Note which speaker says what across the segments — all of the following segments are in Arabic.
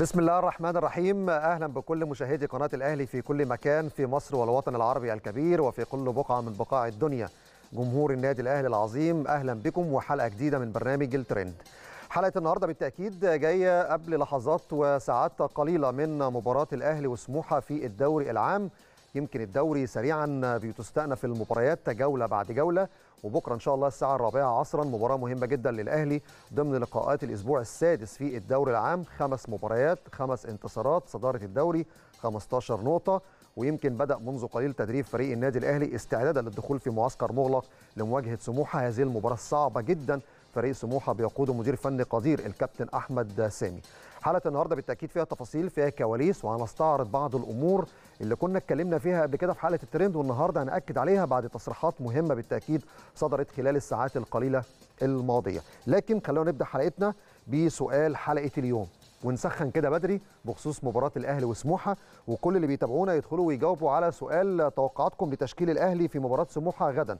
Speaker 1: بسم الله الرحمن الرحيم اهلا بكل مشاهدي قناه الاهلي في كل مكان في مصر والوطن العربي الكبير وفي كل بقعه من بقاع الدنيا جمهور النادي الاهلي العظيم اهلا بكم وحلقه جديده من برنامج الترند حلقه النهارده بالتاكيد جايه قبل لحظات وساعات قليله من مباراه الاهلي وسموحه في الدوري العام يمكن الدوري سريعا بتستأنف المباريات جولة بعد جولة وبكرة إن شاء الله الساعة الرابعة عصرا مباراة مهمة جدا للأهلي ضمن لقاءات الأسبوع السادس في الدوري العام خمس مباريات خمس انتصارات صدارة الدوري 15 نقطة ويمكن بدأ منذ قليل تدريب فريق النادي الأهلي استعدادا للدخول في معسكر مغلق لمواجهة سموحة هذه المباراة الصعبة جدا فريق سموحه بيقوده مدير فني قدير الكابتن احمد سامي. حلقه النهارده بالتاكيد فيها تفاصيل فيها كواليس وهنستعرض بعض الامور اللي كنا اتكلمنا فيها قبل كده في حلقه الترند والنهارده هناكد عليها بعد تصريحات مهمه بالتاكيد صدرت خلال الساعات القليله الماضيه. لكن خلونا نبدا حلقتنا بسؤال حلقه اليوم ونسخن كده بدري بخصوص مباراه الاهلي وسموحه وكل اللي بيتابعونا يدخلوا ويجاوبوا على سؤال توقعاتكم لتشكيل الاهلي في مباراه سموحه غدا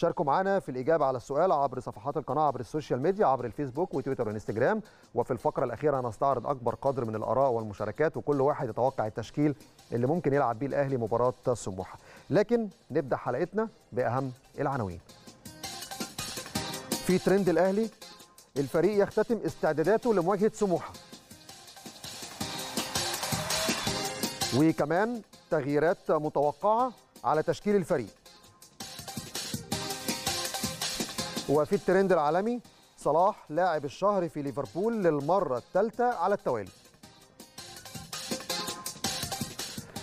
Speaker 1: شاركوا معنا في الإجابة على السؤال عبر صفحات القناة عبر السوشيال ميديا عبر الفيسبوك وتويتر وانستجرام وفي الفقرة الأخيرة هنستعرض أكبر قدر من الآراء والمشاركات وكل واحد يتوقع التشكيل اللي ممكن يلعب بيه الأهلي مباراة سموحة لكن نبدأ حلقتنا بأهم العناوين في ترند الأهلي الفريق يختتم استعداداته لمواجهة سموحة وكمان تغييرات متوقعة على تشكيل الفريق وفي الترند العالمي صلاح لاعب الشهر في ليفربول للمرة الثالثة على التوالي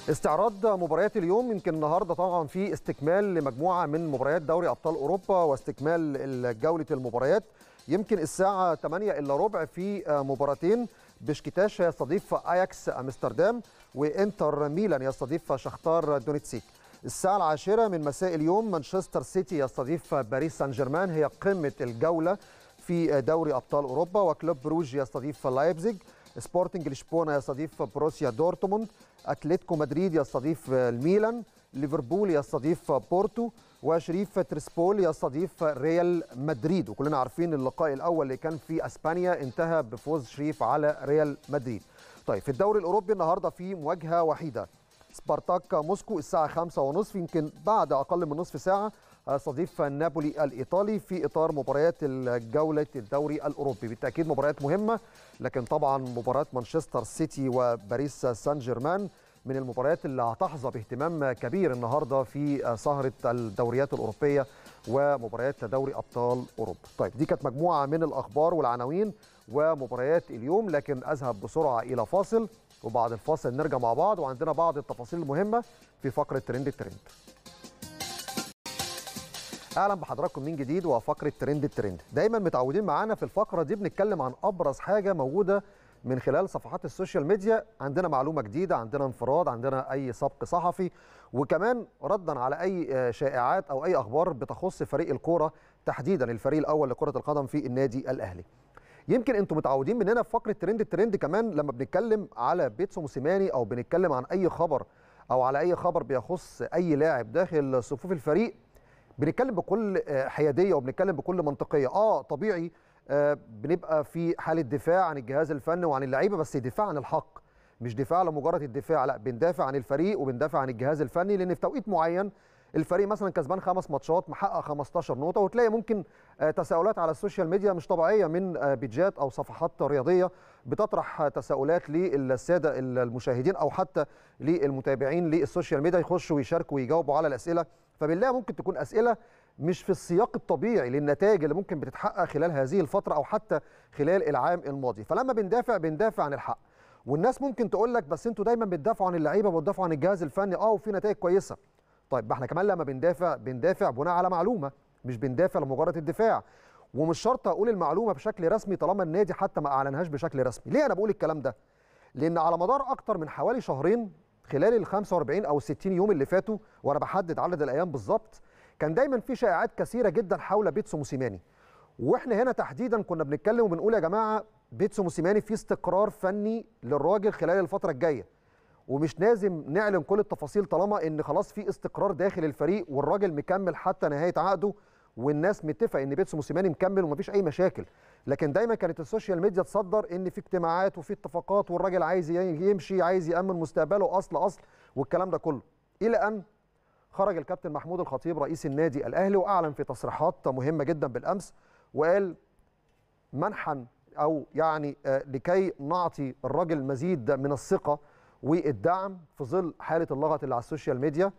Speaker 1: استعراض مباريات اليوم يمكن النهارده طبعا في استكمال لمجموعه من مباريات دوري ابطال اوروبا واستكمال جوله المباريات يمكن الساعه 8 الا ربع في مباراتين بشكتاش يستضيف اياكس امستردام وانتر ميلان يستضيف شختار دونيتسيك الساعة العاشرة من مساء اليوم مانشستر سيتي يستضيف باريس سان جيرمان هي قمة الجولة في دوري أبطال أوروبا وكلوب بروج يستضيف لايبزيج سبورتنج لشبونة يستضيف بروسيا دورتموند أتلتيكو مدريد يستضيف الميلان ليفربول يستضيف بورتو وشريف تريسبول يستضيف ريال مدريد وكلنا عارفين اللقاء الاول اللي كان في اسبانيا انتهى بفوز شريف على ريال مدريد طيب في الدوري الاوروبي النهارده في مواجهه وحيده سبارتاك موسكو الساعة خمسة ونصف يمكن بعد أقل من نصف ساعة استضيف نابولي الإيطالي في إطار مباريات الجولة الدوري الأوروبي بالتأكيد مباريات مهمة لكن طبعا مباراة مانشستر سيتي وباريس سان جيرمان من المباريات اللي هتحظى باهتمام كبير النهارده في سهره الدوريات الاوروبيه ومباريات دوري ابطال اوروبا. طيب دي كانت مجموعه من الاخبار والعناوين ومباريات اليوم لكن اذهب بسرعه الى فاصل وبعد الفاصل نرجع مع بعض وعندنا بعض التفاصيل المهمه في فقره ترند الترند اهلا بحضراتكم من جديد وفقره ترند الترند دايما متعودين معانا في الفقره دي بنتكلم عن ابرز حاجه موجوده من خلال صفحات السوشيال ميديا عندنا معلومه جديده عندنا انفراد عندنا اي سبق صحفي وكمان ردا على اي آه، شائعات او اي اخبار بتخص فريق الكوره تحديدا الفريق الاول لكره القدم في النادي الاهلي يمكن انتم متعودين مننا في فقره ترند الترند كمان لما بنتكلم على بيتسو موسيماني او بنتكلم عن اي خبر او على اي خبر بيخص اي لاعب داخل صفوف الفريق بنتكلم بكل آه، حياديه وبنتكلم بكل منطقيه اه طبيعي آه بنبقى في حاله دفاع عن الجهاز الفني وعن اللعيبه بس دفاع عن الحق مش دفاع لمجرد الدفاع لا بندافع عن الفريق وبندافع عن الجهاز الفني لان في توقيت معين الفريق مثلا كسبان خمس ماتشات محقق 15 نقطه وتلاقي ممكن آه، تساؤلات على السوشيال ميديا مش طبيعيه من آه، بيجات او صفحات رياضيه بتطرح آه، تساؤلات للساده المشاهدين او حتى للمتابعين للسوشيال ميديا يخشوا ويشاركوا ويجاوبوا على الاسئله فبالله ممكن تكون اسئله مش في السياق الطبيعي للنتائج اللي ممكن بتتحقق خلال هذه الفتره او حتى خلال العام الماضي فلما بندافع بندافع عن الحق والناس ممكن تقول لك بس انتوا دايما بتدافعوا عن اللعيبه وبتدافعوا عن الجهاز الفني اه وفي نتائج كويسه طيب ما احنا كمان لما بندافع بندافع بناء على معلومه مش بندافع لمجرد الدفاع ومش شرط اقول المعلومه بشكل رسمي طالما النادي حتى ما اعلنهاش بشكل رسمي ليه انا بقول الكلام ده لان على مدار اكتر من حوالي شهرين خلال ال 45 او 60 يوم اللي فاتوا وانا بحدد عدد الايام بالظبط كان دايما في شائعات كثيره جدا حول بيتسو موسيماني واحنا هنا تحديدا كنا بنتكلم وبنقول يا جماعه بيتسو موسيماني في استقرار فني للراجل خلال الفتره الجايه ومش لازم نعلن كل التفاصيل طالما ان خلاص في استقرار داخل الفريق والراجل مكمل حتى نهايه عقده والناس متفقه ان بيتسو موسيماني مكمل ومفيش اي مشاكل لكن دايما كانت السوشيال ميديا تصدر ان في اجتماعات وفي اتفاقات والراجل عايز يمشي عايز يامن مستقبله اصل اصل والكلام ده كله الى ان خرج الكابتن محمود الخطيب رئيس النادي الاهلي واعلن في تصريحات مهمه جدا بالامس وقال منحا او يعني آه، لكي نعطي الراجل مزيد من الثقه والدعم في ظل حاله اللغط اللي على السوشيال ميديا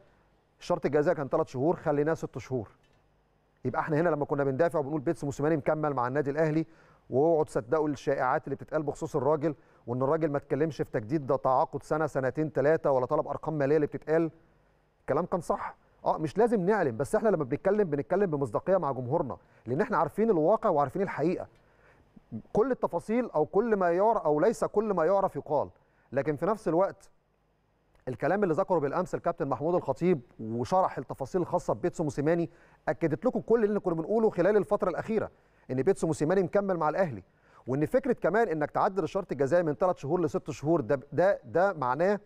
Speaker 1: الشرط الجزاء كان ثلاث شهور خليناه ست شهور يبقى احنا هنا لما كنا بندافع وبنقول بيتس موسيماني مكمل مع النادي الاهلي واوعوا تصدقوا الشائعات اللي بتتقال بخصوص الراجل وان الراجل ما اتكلمش في تجديد ده تعاقد سنه سنتين ثلاثه ولا طلب ارقام ماليه اللي بتتقال الكلام كان صح اه مش لازم نعلم بس احنا لما بنتكلم بنتكلم بمصداقيه مع جمهورنا لان احنا عارفين الواقع وعارفين الحقيقه كل التفاصيل او كل ما يعرف او ليس كل ما يعرف يقال لكن في نفس الوقت الكلام اللي ذكره بالامس الكابتن محمود الخطيب وشرح التفاصيل الخاصه ببيتسو موسيماني اكدت لكم كل اللي كنا بنقوله خلال الفتره الاخيره ان بيتسو موسيماني مكمل مع الاهلي وان فكره كمان انك تعدل الشرط الجزائي من ثلاث شهور لست شهور ده ده ده معناه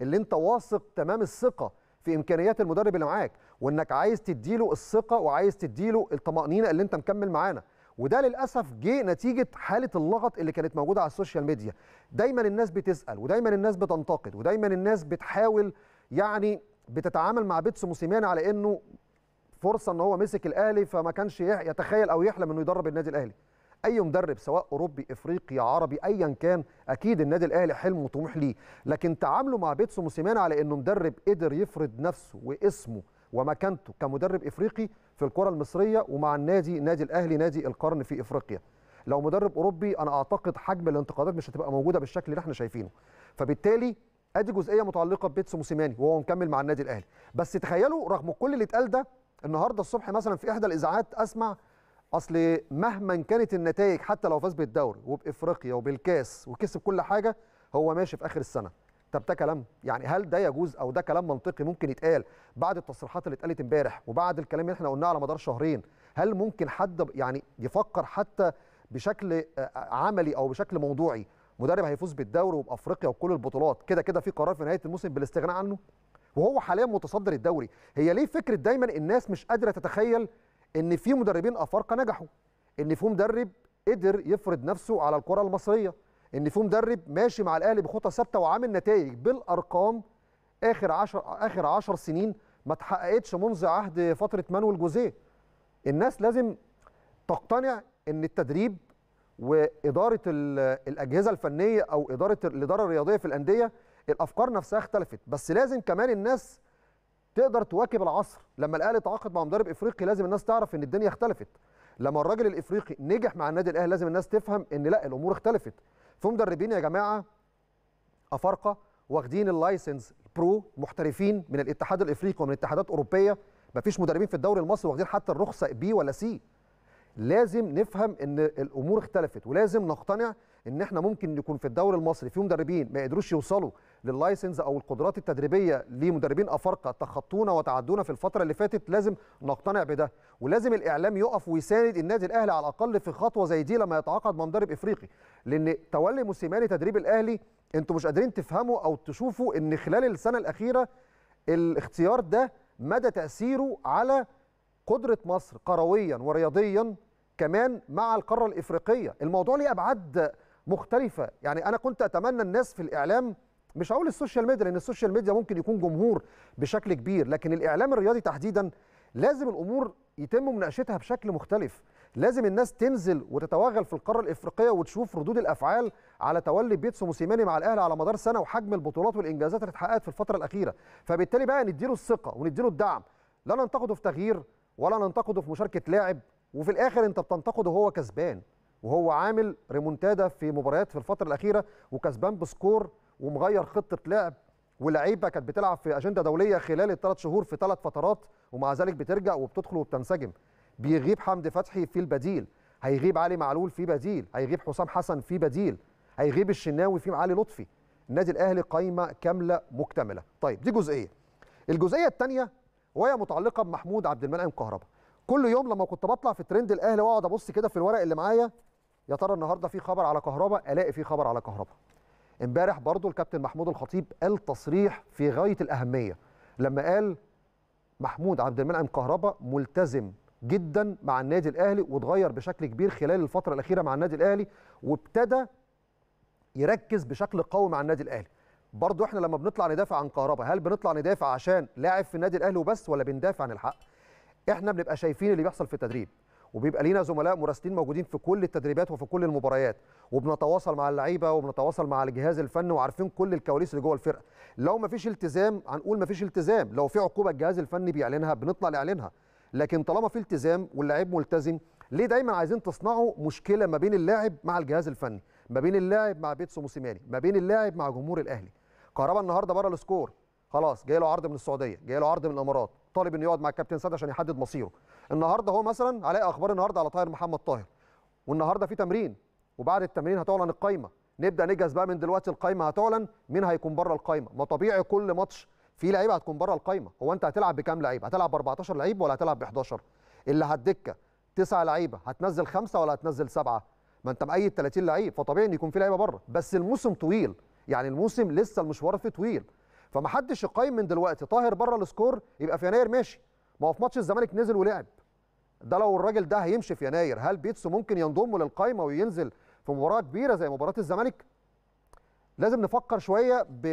Speaker 1: اللي انت واثق تمام الثقه في امكانيات المدرب اللي معاك وانك عايز تديله الثقه وعايز تديله الطمانينه اللي انت مكمل معانا وده للاسف جه نتيجه حاله اللغط اللي كانت موجوده على السوشيال ميديا دايما الناس بتسال ودايما الناس بتنتقد ودايما الناس بتحاول يعني بتتعامل مع بيتسو موسيماني على انه فرصه ان هو مسك الاهلي فما كانش يتخيل او يحلم انه يدرب النادي الاهلي اي مدرب سواء اوروبي افريقي عربي ايا كان اكيد النادي الاهلي حلم وطموح ليه لكن تعامله مع بيتسو موسيماني على انه مدرب قدر يفرض نفسه واسمه ومكانته كمدرب افريقي في الكره المصريه ومع النادي نادي الاهلي نادي القرن في افريقيا لو مدرب اوروبي انا اعتقد حجم الانتقادات مش هتبقى موجوده بالشكل اللي احنا شايفينه فبالتالي ادي جزئيه متعلقه ببيتسو موسيماني وهو مكمل مع النادي الاهلي بس تخيلوا رغم كل اللي اتقال ده النهارده الصبح مثلا في احدى الاذاعات اسمع اصل مهما كانت النتائج حتى لو فاز بالدوري وبافريقيا وبالكاس وكسب كل حاجه هو ماشي في اخر السنه طب ده كلام يعني هل ده يجوز او ده كلام منطقي ممكن يتقال بعد التصريحات اللي اتقالت امبارح وبعد الكلام اللي احنا قلناه على مدار شهرين هل ممكن حد يعني يفكر حتى بشكل عملي او بشكل موضوعي مدرب هيفوز بالدوري وبافريقيا وكل البطولات كده كده في قرار في نهايه الموسم بالاستغناء عنه وهو حاليا متصدر الدوري هي ليه فكره دايما الناس مش قادره تتخيل ان في مدربين افارقه نجحوا ان في مدرب قدر يفرض نفسه على الكره المصريه ان في مدرب ماشي مع الاهلي بخطى ثابته وعامل نتائج بالارقام اخر 10 اخر 10 سنين ما تحققتش منذ عهد فتره مانويل جوزيه الناس لازم تقتنع ان التدريب واداره الاجهزه الفنيه او اداره الاداره الرياضيه في الانديه الافكار نفسها اختلفت بس لازم كمان الناس تقدر تواكب العصر لما الاهلي تعاقد مع مدرب افريقي لازم الناس تعرف ان الدنيا اختلفت لما الراجل الافريقي نجح مع النادي الاهلي لازم الناس تفهم ان لا الامور اختلفت في مدربين يا جماعه افارقه واخدين اللايسنس برو محترفين من الاتحاد الافريقي ومن اتحادات اوروبيه مفيش مدربين في الدوري المصري واخدين حتى الرخصه بي ولا سي لازم نفهم ان الامور اختلفت ولازم نقتنع ان احنا ممكن يكون في الدوري المصري في مدربين ما قدروش يوصلوا لللايسنس او القدرات التدريبيه لمدربين افارقه تخطونا وتعدونا في الفتره اللي فاتت لازم نقتنع بده ولازم الاعلام يقف ويساند النادي الاهلي على الاقل في خطوه زي دي لما يتعاقد مع مدرب افريقي لان تولي موسيماني تدريب الاهلي انتوا مش قادرين تفهموا او تشوفوا ان خلال السنه الاخيره الاختيار ده مدى تاثيره على قدره مصر قرويا ورياضيا كمان مع القاره الافريقيه الموضوع ليه ابعاد مختلفه يعني انا كنت اتمنى الناس في الاعلام مش هقول السوشيال ميديا لان السوشيال ميديا ممكن يكون جمهور بشكل كبير لكن الاعلام الرياضي تحديدا لازم الامور يتم مناقشتها بشكل مختلف لازم الناس تنزل وتتوغل في القاره الافريقيه وتشوف ردود الافعال على تولي بيتسو موسيماني مع الاهلي على مدار سنه وحجم البطولات والانجازات اللي اتحققت في الفتره الاخيره فبالتالي بقى نديله الثقه ونديله الدعم لا ننتقده في تغيير ولا ننتقده في مشاركه لاعب وفي الاخر انت بتنتقده وهو كسبان وهو عامل ريمونتادا في مباريات في الفتره الاخيره وكسبان بسكور ومغير خطه لعب ولعيبه كانت بتلعب في اجنده دوليه خلال الثلاث شهور في ثلاث فترات ومع ذلك بترجع وبتدخل وبتنسجم بيغيب حمدي فتحي في البديل هيغيب علي معلول في بديل هيغيب حسام حسن في بديل هيغيب الشناوي في علي لطفي النادي الاهلي قايمه كامله مكتمله طيب دي جزئيه الجزئيه الثانيه وهي متعلقه بمحمود عبد المنعم كهربا كل يوم لما كنت بطلع في ترند الاهلي واقعد ابص كده في الورق اللي معايا يا ترى النهارده في خبر على كهرباء الاقي في خبر على كهرباء امبارح برضه الكابتن محمود الخطيب قال تصريح في غايه الاهميه لما قال محمود عبد المنعم كهرباء ملتزم جدا مع النادي الاهلي واتغير بشكل كبير خلال الفتره الاخيره مع النادي الاهلي وابتدى يركز بشكل قوي مع النادي الاهلي برضه احنا لما بنطلع ندافع عن كهرباء هل بنطلع ندافع عشان لاعب في النادي الاهلي وبس ولا بندافع عن الحق احنا بنبقى شايفين اللي بيحصل في التدريب وبيبقى لينا زملاء مراسلين موجودين في كل التدريبات وفي كل المباريات وبنتواصل مع اللعيبه وبنتواصل مع الجهاز الفني وعارفين كل الكواليس اللي جوه الفرقه لو ما فيش التزام هنقول ما فيش التزام لو في عقوبه الجهاز الفني بيعلنها بنطلع نعلنها لكن طالما في التزام واللاعب ملتزم ليه دايما عايزين تصنعوا مشكله ما بين اللاعب مع الجهاز الفني ما بين اللاعب مع بيتسو موسيماني ما بين اللاعب مع جمهور الاهلي كهربا النهارده بره السكور خلاص جاي له عرض من السعوديه جاي له عرض من الامارات طالب انه يقعد مع الكابتن سعد عشان يحدد مصيره النهارده هو مثلا هلاقي اخبار النهارده على طاهر محمد طاهر والنهارده في تمرين وبعد التمرين هتعلن القايمه نبدا نجهز بقى من دلوقتي القايمه هتعلن مين هيكون بره القايمه ما طبيعي كل ماتش في لعيبه هتكون بره القايمه هو انت هتلعب بكام لعيب هتلعب ب 14 لعيب ولا هتلعب ب 11 اللي هتدكه تسع لعيبه هتنزل خمسه ولا هتنزل سبعه ما انت مقيد 30 لعيب فطبيعي ان يكون في لعيبه بره بس الموسم طويل يعني الموسم لسه المشوار فيه طويل فمحدش يقيم من دلوقتي طاهر بره السكور يبقى في يناير ماشي ما هو في ماتش الزمالك نزل ولعب ده لو الراجل ده هيمشي في يناير هل بيتسو ممكن ينضم للقايمه وينزل في مباراه كبيره زي مباراه الزمالك لازم نفكر شويه ب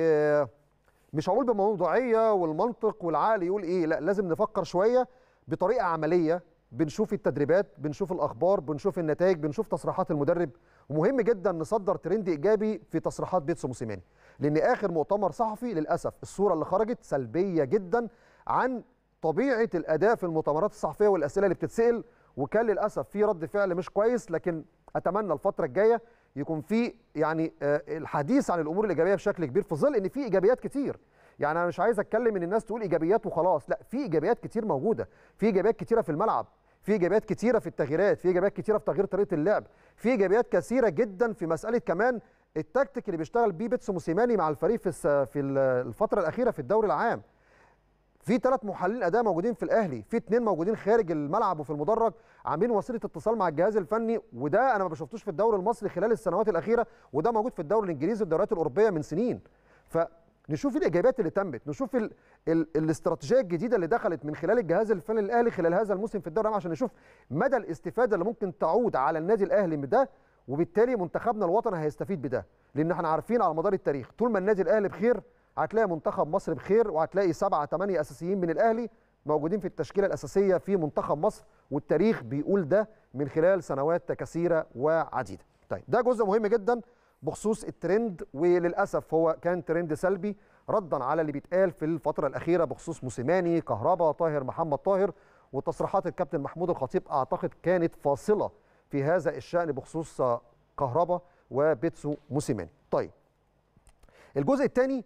Speaker 1: مش هقول بموضوعيه والمنطق والعقل يقول ايه لا لازم نفكر شويه بطريقه عمليه بنشوف التدريبات بنشوف الاخبار بنشوف النتائج بنشوف تصريحات المدرب ومهم جدا نصدر ترند ايجابي في تصريحات بيتسو موسيماني لان اخر مؤتمر صحفي للاسف الصوره اللي خرجت سلبيه جدا عن طبيعه الاداء في المؤتمرات الصحفيه والاسئله اللي بتتسال وكان للاسف في رد فعل مش كويس لكن اتمنى الفتره الجايه يكون في يعني آه، الحديث عن الامور الايجابيه بشكل كبير في ظل ان في ايجابيات كتير يعني انا مش عايز اتكلم ان الناس تقول ايجابيات وخلاص لا في ايجابيات كتير موجوده في ايجابيات كتيره في الملعب في ايجابيات كتيره في التغييرات في ايجابيات كتيره في تغيير طريقه اللعب في ايجابيات كثيره جدا في مساله كمان التكتيك اللي بيشتغل بيه بيتسو موسيماني مع الفريق في الفتره الاخيره في الدوري العام في ثلاث محللين اداء موجودين في الاهلي في اثنين موجودين خارج الملعب وفي المدرج عاملين وسيله اتصال مع الجهاز الفني وده انا ما بشوفتوش في الدوري المصري خلال السنوات الاخيره وده موجود في الدوري الانجليزي والدوريات الاوروبيه من سنين فنشوف الاجابات اللي تمت نشوف ال... ال... الاستراتيجيه الجديده اللي دخلت من خلال الجهاز الفني الاهلي خلال هذا الموسم في الدوري عشان نشوف مدى الاستفاده اللي ممكن تعود على النادي الاهلي من ده وبالتالي منتخبنا الوطني هيستفيد بده لان احنا عارفين على مدار التاريخ طول ما النادي الاهلي بخير هتلاقي منتخب مصر بخير وهتلاقي سبعة تمانية أساسيين من الأهلي موجودين في التشكيلة الأساسية في منتخب مصر والتاريخ بيقول ده من خلال سنوات كثيرة وعديدة طيب ده جزء مهم جدا بخصوص الترند وللأسف هو كان ترند سلبي ردا على اللي بيتقال في الفترة الأخيرة بخصوص موسيماني كهربا طاهر محمد طاهر وتصريحات الكابتن محمود الخطيب أعتقد كانت فاصلة في هذا الشأن بخصوص كهربا وبيتسو موسيماني طيب الجزء الثاني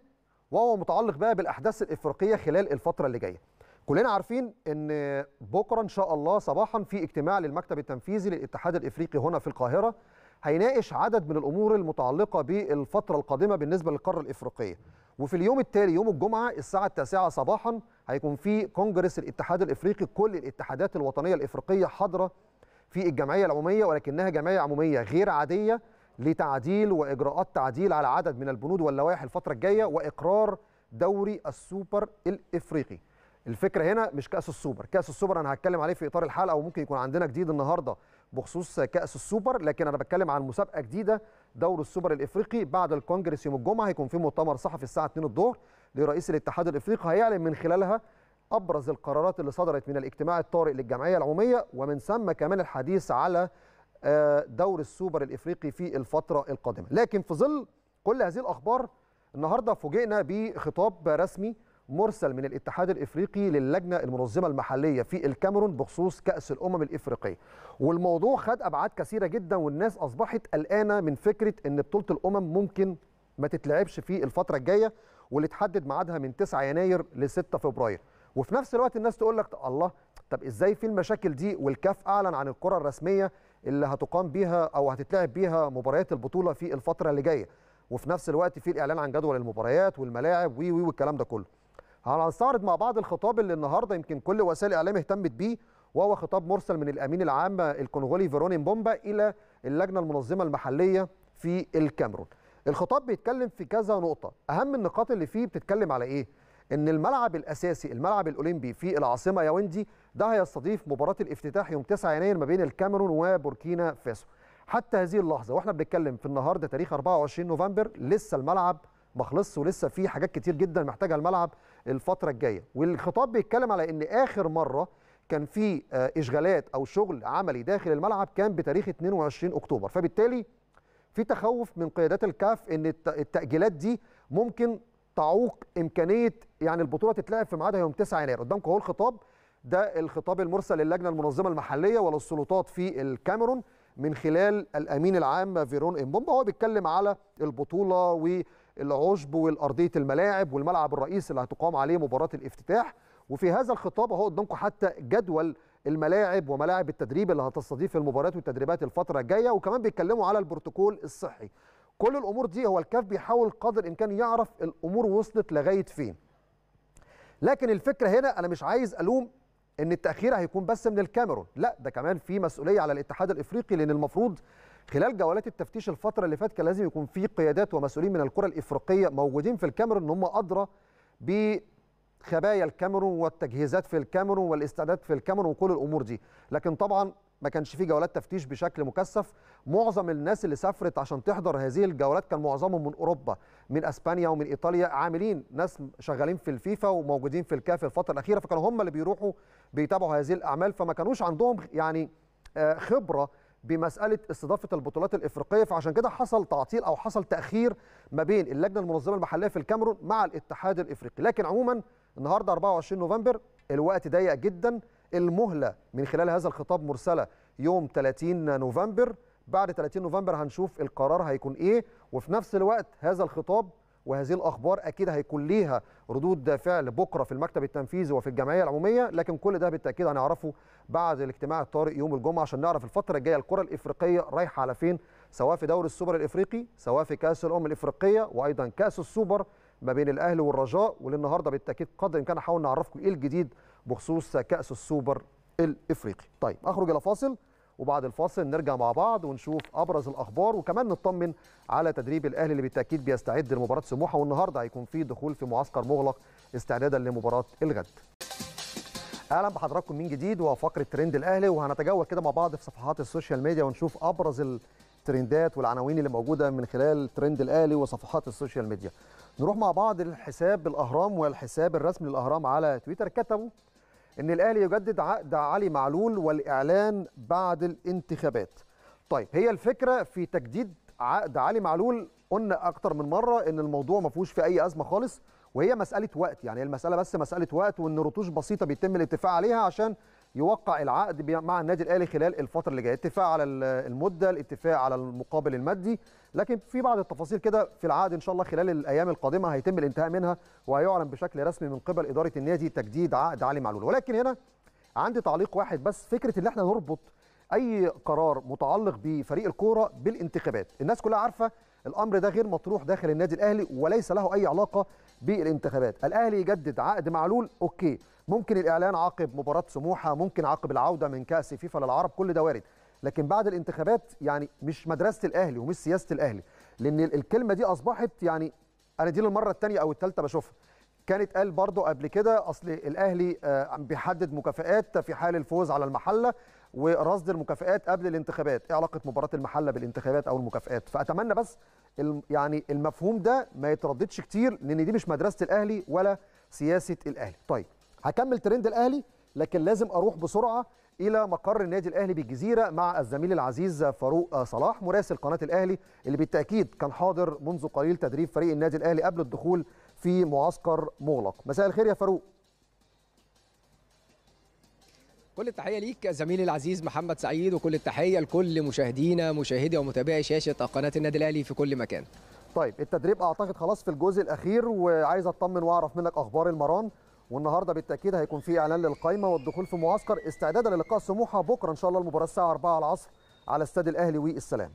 Speaker 1: وهو متعلق بقى بالاحداث الافريقيه خلال الفتره اللي جايه كلنا عارفين ان بكره ان شاء الله صباحا في اجتماع للمكتب التنفيذي للاتحاد الافريقي هنا في القاهره هيناقش عدد من الامور المتعلقه بالفتره القادمه بالنسبه للقاره الافريقيه وفي اليوم التالي يوم الجمعه الساعه التاسعة صباحا هيكون في كونجرس الاتحاد الافريقي كل الاتحادات الوطنيه الافريقيه حاضره في الجمعيه العموميه ولكنها جمعيه عموميه غير عاديه لتعديل واجراءات تعديل على عدد من البنود واللوائح الفتره الجايه واقرار دوري السوبر الافريقي الفكره هنا مش كاس السوبر كاس السوبر انا هتكلم عليه في اطار الحلقه وممكن يكون عندنا جديد النهارده بخصوص كاس السوبر لكن انا بتكلم عن مسابقه جديده دور السوبر الافريقي بعد الكونجرس يوم الجمعه هيكون في مؤتمر صحفي الساعه 2 الظهر لرئيس الاتحاد الافريقي هيعلن من خلالها ابرز القرارات اللي صدرت من الاجتماع الطارئ للجمعيه العموميه ومن ثم كمان الحديث على آه، دور السوبر الافريقي في الفتره القادمه لكن في ظل كل هذه الاخبار النهارده فوجئنا بخطاب رسمي مرسل من الاتحاد الافريقي للجنه المنظمه المحليه في الكاميرون بخصوص كاس الامم الافريقيه والموضوع خد ابعاد كثيره جدا والناس اصبحت قلقانه من فكره ان بطوله الامم ممكن ما تتلعبش في الفتره الجايه واللي اتحدد ميعادها من 9 يناير ل 6 فبراير وفي نفس الوقت الناس تقول لك الله طب ازاي في المشاكل دي والكاف اعلن عن الكره الرسميه اللي هتقام بيها او هتتلعب بيها مباريات البطوله في الفتره اللي جايه وفي نفس الوقت في الاعلان عن جدول المباريات والملاعب وي وي والكلام ده كله هنستعرض مع بعض الخطاب اللي النهارده يمكن كل وسائل الاعلام اهتمت بيه وهو خطاب مرسل من الامين العام الكونغولي فيرونين بومبا الى اللجنه المنظمه المحليه في الكاميرون الخطاب بيتكلم في كذا نقطه اهم النقاط اللي فيه بتتكلم على ايه ان الملعب الاساسي الملعب الاولمبي في العاصمه ياوندي ده هيستضيف مباراه الافتتاح يوم 9 يناير ما بين الكاميرون وبوركينا فاسو حتى هذه اللحظه واحنا بنتكلم في النهارده تاريخ 24 نوفمبر لسه الملعب ما خلصش ولسه في حاجات كتير جدا محتاجها الملعب الفتره الجايه والخطاب بيتكلم على ان اخر مره كان في آه، اشغالات او شغل عملي داخل الملعب كان بتاريخ 22 اكتوبر فبالتالي في تخوف من قيادات الكاف ان التاجيلات دي ممكن تعوق امكانيه يعني البطوله تتلعب في ميعادها يوم 9 يناير قدامكم اهو الخطاب ده الخطاب المرسل للجنه المنظمه المحليه وللسلطات في الكاميرون من خلال الامين العام فيرون امبومبا هو بيتكلم على البطوله والعشب والارضيه الملاعب والملعب الرئيسي اللي هتقام عليه مباراه الافتتاح وفي هذا الخطاب اهو قدامكم حتى جدول الملاعب وملاعب التدريب اللي هتستضيف المباريات والتدريبات الفتره الجايه وكمان بيتكلموا على البروتوكول الصحي كل الامور دي هو الكاف بيحاول قدر الامكان يعرف الامور وصلت لغايه فين لكن الفكره هنا انا مش عايز الوم ان التاخير هيكون بس من الكاميرون لا ده كمان في مسؤوليه على الاتحاد الافريقي لان المفروض خلال جولات التفتيش الفتره اللي فاتت كان لازم يكون في قيادات ومسؤولين من الكره الافريقيه موجودين في الكاميرون ان هم ادرى بخبايا الكاميرون والتجهيزات في الكاميرون والاستعداد في الكاميرون وكل الامور دي لكن طبعا ما كانش فيه جولات تفتيش بشكل مكثف معظم الناس اللي سافرت عشان تحضر هذه الجولات كان معظمهم من اوروبا من اسبانيا ومن ايطاليا عاملين ناس شغالين في الفيفا وموجودين في الكاف الفتره الاخيره فكانوا هم اللي بيروحوا بيتابعوا هذه الاعمال فما كانوش عندهم يعني آه، خبره بمساله استضافه البطولات الافريقيه فعشان كده حصل تعطيل او حصل تاخير ما بين اللجنه المنظمه المحليه في الكاميرون مع الاتحاد الافريقي لكن عموما النهارده 24 نوفمبر الوقت ضيق جدا المهله من خلال هذا الخطاب مرسله يوم 30 نوفمبر بعد 30 نوفمبر هنشوف القرار هيكون ايه وفي نفس الوقت هذا الخطاب وهذه الاخبار اكيد هيكون ليها ردود فعل بكره في المكتب التنفيذي وفي الجمعيه العموميه لكن كل ده بالتاكيد هنعرفه بعد الاجتماع الطارئ يوم الجمعه عشان نعرف الفتره الجايه الكره الافريقيه رايحه على فين سواء في دوري السوبر الافريقي سواء في كاس الامم الافريقيه وايضا كاس السوبر ما بين الاهلي والرجاء وللنهارده بالتاكيد قدر الامكان هحاول نعرفكم ايه الجديد بخصوص كاس السوبر الافريقي طيب اخرج الى فاصل وبعد الفاصل نرجع مع بعض ونشوف ابرز الاخبار وكمان نطمن على تدريب الاهلي اللي بالتاكيد بيستعد لمباراه سموحه والنهارده هيكون في دخول في معسكر مغلق استعدادا لمباراه الغد اهلا بحضراتكم من جديد وفقره ترند الاهلي وهنتجول كده مع بعض في صفحات السوشيال ميديا ونشوف ابرز الترندات والعناوين اللي موجوده من خلال ترند الاهلي وصفحات السوشيال ميديا نروح مع بعض لحساب الاهرام والحساب الرسمي للاهرام على تويتر كتبوا ان الاهلي يجدد عقد علي معلول والاعلان بعد الانتخابات طيب هي الفكره في تجديد عقد علي معلول قلنا اكتر من مره ان الموضوع ما فيهوش في اي ازمه خالص وهي مساله وقت يعني المساله بس مساله وقت وان رتوش بسيطه بيتم الاتفاق عليها عشان يوقع العقد مع النادي الاهلي خلال الفتره اللي جايه اتفاق على المده الاتفاق على المقابل المادي لكن في بعض التفاصيل كده في العقد ان شاء الله خلال الايام القادمه هيتم الانتهاء منها وهيعلن بشكل رسمي من قبل اداره النادي تجديد عقد علي معلول ولكن هنا عندي تعليق واحد بس فكره ان احنا نربط اي قرار متعلق بفريق الكوره بالانتخابات الناس كلها عارفه الامر ده غير مطروح داخل النادي الاهلي وليس له اي علاقه بالانتخابات الاهلي يجدد عقد معلول اوكي ممكن الاعلان عقب مباراه سموحه ممكن عقب العوده من كاس فيفا للعرب كل ده وارد لكن بعد الانتخابات يعني مش مدرسه الاهلي ومش سياسه الاهلي لان الكلمه دي اصبحت يعني انا دي للمره الثانيه او الثالثه بشوفها كانت قال برضه قبل كده اصل الاهلي آه، بيحدد مكافئات في حال الفوز على المحله ورصد المكافئات قبل الانتخابات ايه علاقه مباراه المحله بالانتخابات او المكافئات فاتمنى بس يعني المفهوم ده ما يترددش كتير لان دي مش مدرسه الاهلي ولا سياسه الاهلي طيب هكمل ترند الاهلي لكن لازم اروح بسرعه الى مقر النادي الاهلي بالجزيره مع الزميل العزيز فاروق صلاح مراسل قناه الاهلي اللي بالتاكيد كان حاضر منذ قليل تدريب فريق النادي الاهلي قبل الدخول في معسكر مغلق مساء الخير يا فاروق
Speaker 2: كل التحيه ليك زميلي العزيز محمد سعيد وكل التحيه لكل مشاهدينا مشاهدي ومتابعي شاشه قناه النادي الاهلي في كل مكان طيب التدريب
Speaker 1: اعتقد خلاص في الجزء الاخير وعايز اطمن واعرف منك اخبار المران والنهارده بالتاكيد هيكون في اعلان للقائمه والدخول في معسكر استعدادا للقاء سموحه بكره ان شاء الله المباراه الساعه 4 العصر
Speaker 2: على استاد الاهلي والسلام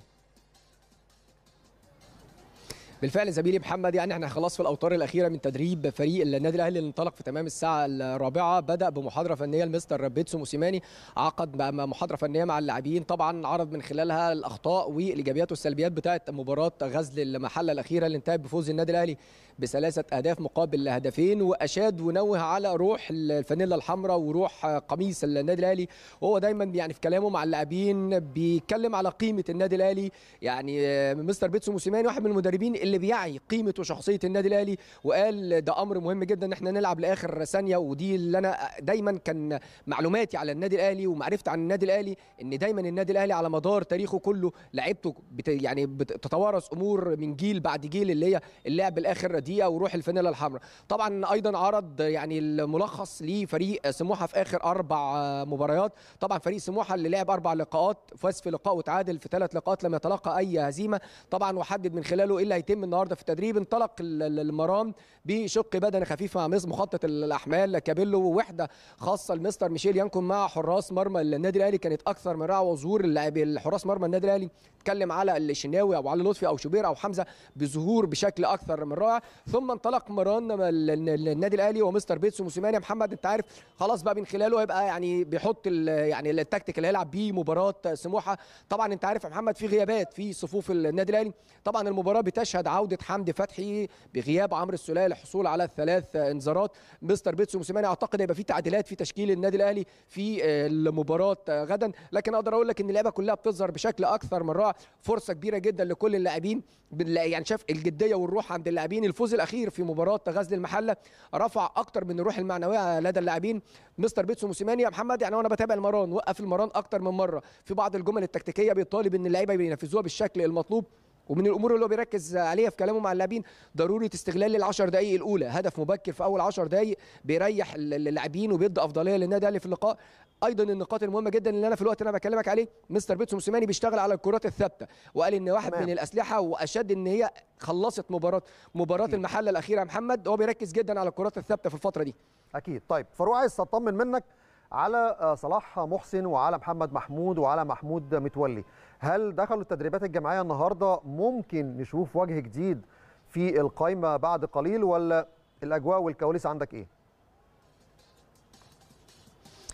Speaker 2: بالفعل زميلي محمد يعني احنا خلاص في الاوتار الاخيره من تدريب فريق النادي الاهلي اللي انطلق في تمام الساعه الرابعه بدا بمحاضره فنيه المستر بيتسو موسيماني عقد محاضره فنيه مع اللاعبين طبعا عرض من خلالها الاخطاء والايجابيات والسلبيات بتاعه مباراه غزل المحله الاخيره اللي انتهت بفوز النادي الاهلي بثلاثه اهداف مقابل هدفين واشاد ونوه على روح الفانيلا الحمراء وروح قميص النادي الاهلي وهو دايما يعني في كلامه مع اللاعبين بيتكلم على قيمه النادي الاهلي يعني مستر بيتسو موسيماني واحد من المدربين اللي بيعي قيمه وشخصيه النادي الاهلي وقال ده امر مهم جدا ان احنا نلعب لاخر ثانيه ودي اللي انا دايما كان معلوماتي على النادي الاهلي ومعرفتي عن النادي الاهلي ان دايما النادي الاهلي على مدار تاريخه كله لعيبته بت يعني بتتوارث امور من جيل بعد جيل اللي هي اللعب لاخر دقيقه وروح الفانيلا الحمراء طبعا ايضا عرض يعني الملخص لفريق سموحه في اخر اربع مباريات طبعا فريق سموحه اللي لعب اربع لقاءات فاز في لقاء وتعادل في ثلاث لقاءات لم يتلقى اي هزيمه طبعا وحدد من خلاله ايه اللي هيتم النهارده في التدريب انطلق المرام بشق بدني خفيف مع مخطط الاحمال كابيلو ووحده خاصه لمستر ميشيل يانكون مع حراس مرمى النادي الاهلي كانت اكثر من رعوه وظهور اللاعبين حراس مرمى النادي الاهلي بتتكلم على الشناوي او علي لطفي او شوبير او حمزه بظهور بشكل اكثر من رائع ثم انطلق مران النادي الاهلي ومستر بيتسو موسيماني محمد انت عارف خلاص بقى من خلاله هيبقى يعني بيحط يعني التكتيك اللي هيلعب بيه مباراه سموحه طبعا انت عارف يا محمد في غيابات في صفوف النادي الاهلي طبعا المباراه بتشهد عوده حمدي فتحي بغياب عمرو السوليه للحصول على الثلاث انذارات مستر بيتسو موسيماني اعتقد هيبقى في تعديلات في تشكيل النادي الاهلي في آه، المباراه غدا لكن اقدر اقول لك ان اللعبه كلها بتظهر بشكل اكثر من رائع فرصه كبيره جدا لكل اللاعبين يعني شاف الجديه والروح عند اللاعبين الفوز الاخير في مباراه غزل المحله رفع اكتر من الروح المعنويه لدى اللاعبين مستر بيتسو موسيماني يا محمد يعني وانا بتابع المران وقف المران اكتر من مره في بعض الجمل التكتيكيه بيطالب ان اللعيبه بينفذوها بالشكل المطلوب ومن الامور اللي هو بيركز عليها في كلامه مع اللاعبين ضروره استغلال ال10 دقائق الاولى هدف مبكر في اول 10 دقائق بيريح اللاعبين وبيدي افضليه للنادي الاهلي في اللقاء ايضا النقاط المهمه جدا اللي انا في الوقت اللي انا بكلمك عليه مستر بيتسو موسيماني بيشتغل على الكرات الثابته وقال ان واحد تمام. من الاسلحه واشد ان هي خلصت مباراه مباراه المحله الاخيره يا محمد هو بيركز جدا على الكرات الثابته في الفتره دي اكيد طيب فاروق
Speaker 1: عايز اطمن منك على آه، صلاح محسن وعلى محمد محمود وعلى محمود متولي هل دخلوا التدريبات الجماعيه النهارده ممكن نشوف وجه جديد في القايمه بعد قليل ولا الاجواء والكواليس عندك ايه؟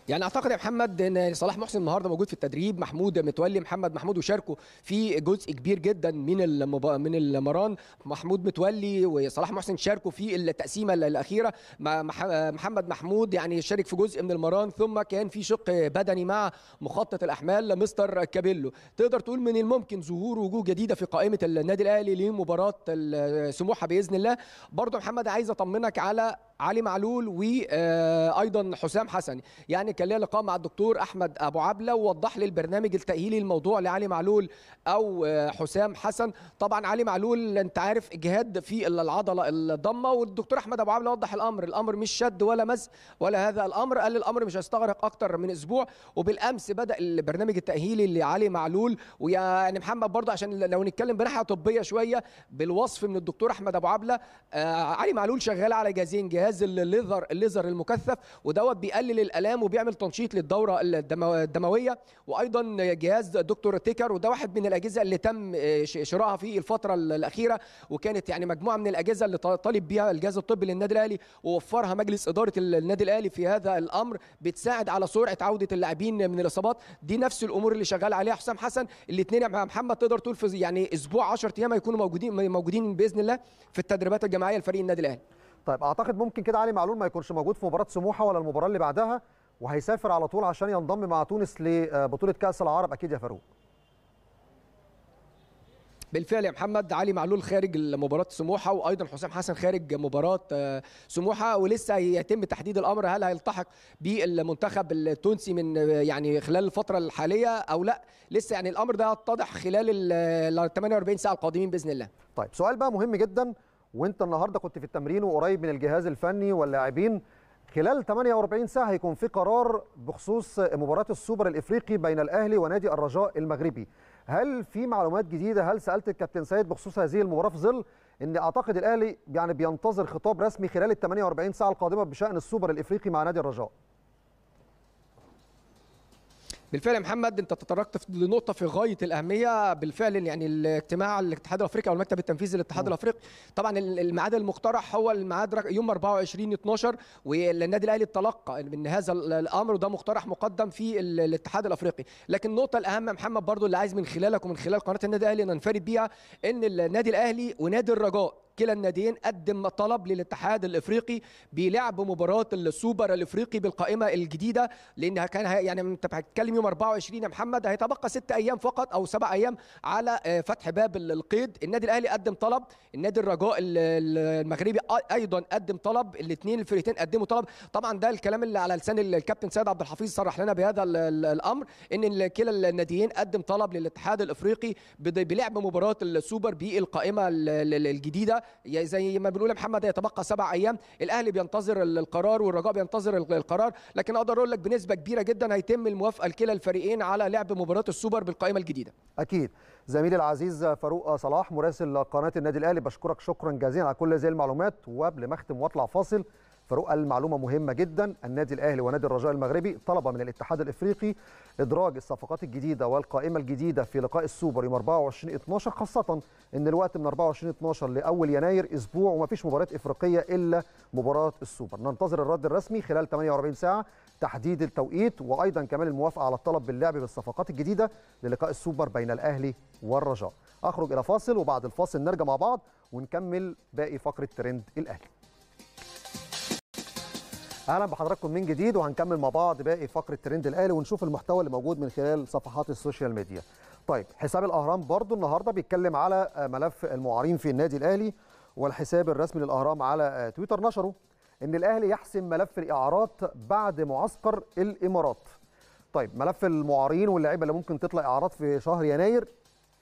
Speaker 2: يعني اعتقد يا محمد ان صلاح محسن النهارده موجود في التدريب محمود متولي محمد محمود وشاركوا في جزء كبير جدا من المبا... من المران محمود متولي وصلاح محسن شاركوا في التقسيمه الاخيره مح... محمد محمود يعني شارك في جزء من المران ثم كان في شق بدني مع مخطط الاحمال مستر كابيلو تقدر تقول من الممكن ظهور وجوه جديده في قائمه النادي الاهلي لمباراه سموحه باذن الله برضه محمد عايز اطمنك على علي معلول وايضا آه، حسام حسن يعني كان ليا لقاء مع الدكتور احمد ابو عبله ووضح لي البرنامج التاهيلي الموضوع لعلي معلول او آه، حسام حسن طبعا علي معلول انت عارف اجهاد في العضله الضمه والدكتور احمد ابو عبله وضح الامر الامر مش شد ولا مز ولا هذا الامر قال الامر مش هيستغرق اكتر من اسبوع وبالامس بدا البرنامج التاهيلي لعلي معلول ويعني محمد برضه عشان لو نتكلم بناحيه طبيه شويه بالوصف من الدكتور احمد ابو عبله آه، علي معلول شغال على جهازين جهاز جهاز الليزر الليزر المكثف ودوت بيقلل الالام وبيعمل تنشيط للدوره الدمويه وايضا جهاز دكتور تيكر وده واحد من الاجهزه اللي تم آه، شرائها في الفتره الاخيره وكانت يعني مجموعه من الاجهزه اللي طالب بيها الجهاز الطبي للنادي الاهلي ووفرها مجلس اداره النادي الاهلي في هذا الامر بتساعد على سرعه عوده اللاعبين من الاصابات دي نفس الامور اللي شغال عليها حسام حسن الاثنين مع محمد تقدر تقول في يعني اسبوع 10 ايام هيكونوا موجودين موجودين باذن الله في التدريبات الجماعيه لفريق النادي الاهلي طيب اعتقد ممكن كده علي معلول ما يكونش موجود في مباراه سموحه ولا المباراه
Speaker 1: اللي بعدها وهيسافر على طول عشان ينضم مع تونس لبطوله آه، كاس العرب اكيد يا فاروق
Speaker 2: بالفعل يا محمد علي معلول خارج مباراه سموحه وايضا حسام حسن خارج مباراه آه، سموحه ولسه يتم تحديد الامر هل هيلتحق بالمنتخب التونسي من آه، يعني خلال الفتره الحاليه او لا لسه يعني الامر ده هيتضح خلال ال 48 ساعه القادمين باذن الله. طيب سؤال بقى مهم جدا
Speaker 1: وانت النهارده كنت في التمرين وقريب من الجهاز الفني واللاعبين خلال 48 ساعه هيكون في قرار بخصوص مباراه السوبر الافريقي بين الاهلي ونادي الرجاء المغربي هل في معلومات جديده هل سالت الكابتن سيد بخصوص هذه المباراه في ظل ان اعتقد الاهلي يعني بينتظر خطاب رسمي خلال ال 48 ساعه القادمه بشان السوبر الافريقي مع نادي الرجاء
Speaker 2: بالفعل يا محمد انت تطرقت لنقطه في غايه الاهميه بالفعل يعني الاجتماع الاتحاد الافريقي او المكتب التنفيذي للاتحاد نعم. الافريقي طبعا الميعاد المقترح هو الميعاد يوم 24 12 والنادي الاهلي تلقى من هذا الامر وده مقترح مقدم في الاتحاد الافريقي لكن النقطه الاهم يا محمد برضو اللي عايز من خلالك ومن خلال قناه النادي الاهلي ننفرد بيها ان النادي الاهلي ونادي الرجاء كلا الناديين قدم طلب للاتحاد الافريقي بلعب مباراه السوبر الافريقي بالقائمه الجديده لان كان يعني انت هتتكلم يوم 24 يا محمد هيتبقى ست ايام فقط او سبع ايام على آه، فتح باب القيد النادي الاهلي قدم طلب النادي الرجاء المغربي ايضا قدم طلب الاثنين الفريقين قدموا طلب طبعا ده الكلام اللي على لسان الكابتن سيد عبد الحفيظ صرح لنا بهذا الامر ان كلا الناديين قدم طلب للاتحاد الافريقي بلعب مباراه السوبر بالقائمه الجديده بقى زي ما بنقول محمد يتبقى سبع ايام الاهلي بينتظر القرار والرجاء بينتظر القرار لكن اقدر اقول لك بنسبه كبيره جدا هيتم الموافقه لكلا الفريقين على لعب مباراه السوبر بالقائمه الجديده اكيد زميلي
Speaker 1: العزيز فاروق صلاح مراسل قناه النادي الاهلي بشكرك شكرا جزيلا على كل هذه المعلومات وقبل ما اختم واطلع فاصل فاروق قال معلومه مهمه جدا النادي الاهلي ونادي الرجاء المغربي طلب من الاتحاد الافريقي ادراج الصفقات الجديده والقائمه الجديده في لقاء السوبر يوم 24 12 خاصه ان الوقت من 24 12 لاول يناير اسبوع ومفيش مباراه افريقيه الا مباراه السوبر ننتظر الرد الرسمي خلال 48 ساعه تحديد التوقيت وايضا كمان الموافقه على الطلب باللعب بالصفقات الجديده للقاء السوبر بين الاهلي والرجاء اخرج الى فاصل وبعد الفاصل نرجع مع بعض ونكمل باقي فقره ترند الاهلي اهلا بحضراتكم من جديد وهنكمل مع بعض باقي فقره ترند الاهلي ونشوف المحتوى اللي موجود من خلال صفحات السوشيال ميديا طيب حساب الاهرام برضو النهارده بيتكلم على ملف المعارين في النادي الاهلي والحساب الرسمي للاهرام على تويتر نشره ان الاهلي يحسم ملف الاعارات بعد معسكر الامارات طيب ملف المعارين واللعيبه اللي ممكن تطلع اعارات في شهر يناير